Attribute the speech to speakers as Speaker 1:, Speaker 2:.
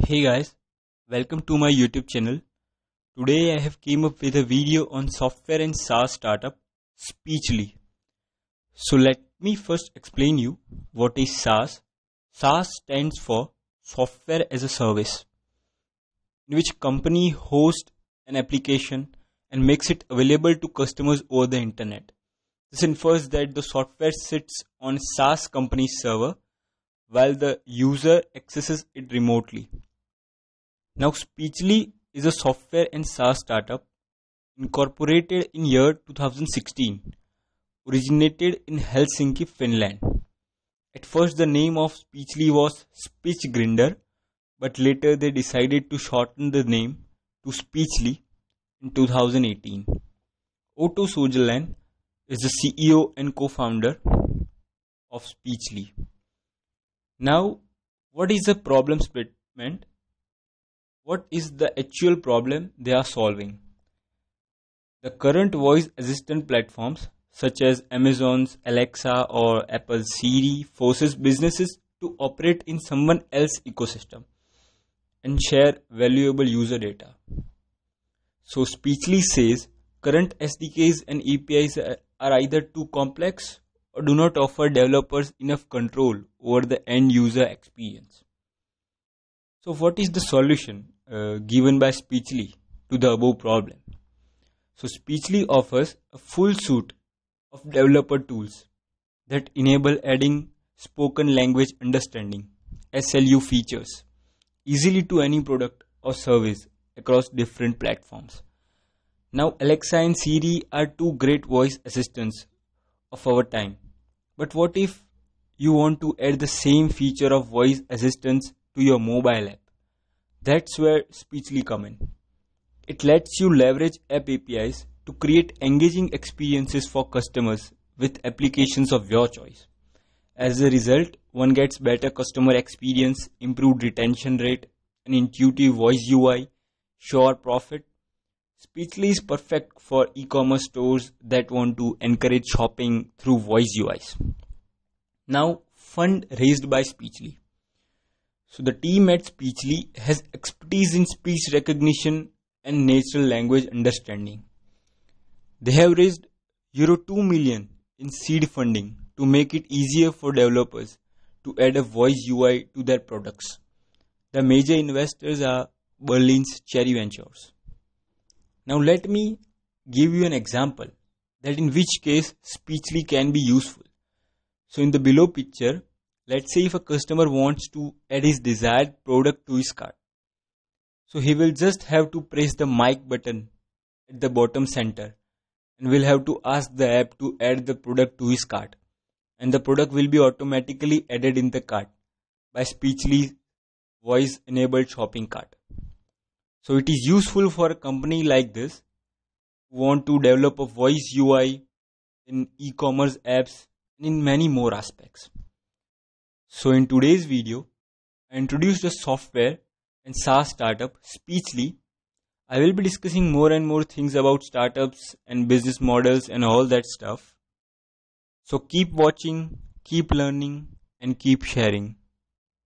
Speaker 1: Hey guys, welcome to my YouTube channel. Today I have came up with a video on software and SaaS startup Speechly. So let me first explain you what is SaaS. SaaS stands for Software as a Service, in which company hosts an application and makes it available to customers over the internet. This infers that the software sits on SaaS company's server while the user accesses it remotely. Now, Speechly is a software and SaaS startup incorporated in year 2016, originated in Helsinki, Finland. At first, the name of Speechly was Speech Grinder, but later they decided to shorten the name to Speechly in 2018. Otto Sojalan is the CEO and co-founder of Speechly. Now, what is the problem statement? What is the actual problem they are solving? The current voice assistant platforms such as Amazon's Alexa or Apple's Siri forces businesses to operate in someone else's ecosystem and share valuable user data. So Speechly says current SDKs and APIs are either too complex or do not offer developers enough control over the end user experience. So, what is the solution uh, given by Speechly to the above problem? So, Speechly offers a full suite of developer tools that enable adding spoken language understanding SLU features easily to any product or service across different platforms. Now, Alexa and Siri are two great voice assistants of our time but what if you want to add the same feature of voice assistance to your mobile app? That's where Speechly come in. It lets you leverage app APIs to create engaging experiences for customers with applications of your choice. As a result, one gets better customer experience, improved retention rate, an intuitive voice UI, sure profit, Speechly is perfect for e-commerce stores that want to encourage shopping through voice UIs. Now, fund raised by Speechly. So the team at Speechly has expertise in speech recognition and natural language understanding. They have raised euro 2 million in seed funding to make it easier for developers to add a voice UI to their products. The major investors are Berlin's Cherry Ventures. Now let me give you an example that in which case Speechly can be useful. So in the below picture, let's say if a customer wants to add his desired product to his cart. So he will just have to press the mic button at the bottom center and will have to ask the app to add the product to his cart and the product will be automatically added in the cart by Speechly's voice enabled shopping cart. So it is useful for a company like this who want to develop a voice UI in e-commerce apps and in many more aspects. So in today's video, I introduced a software and SaaS startup, Speechly. I will be discussing more and more things about startups and business models and all that stuff. So keep watching, keep learning and keep sharing.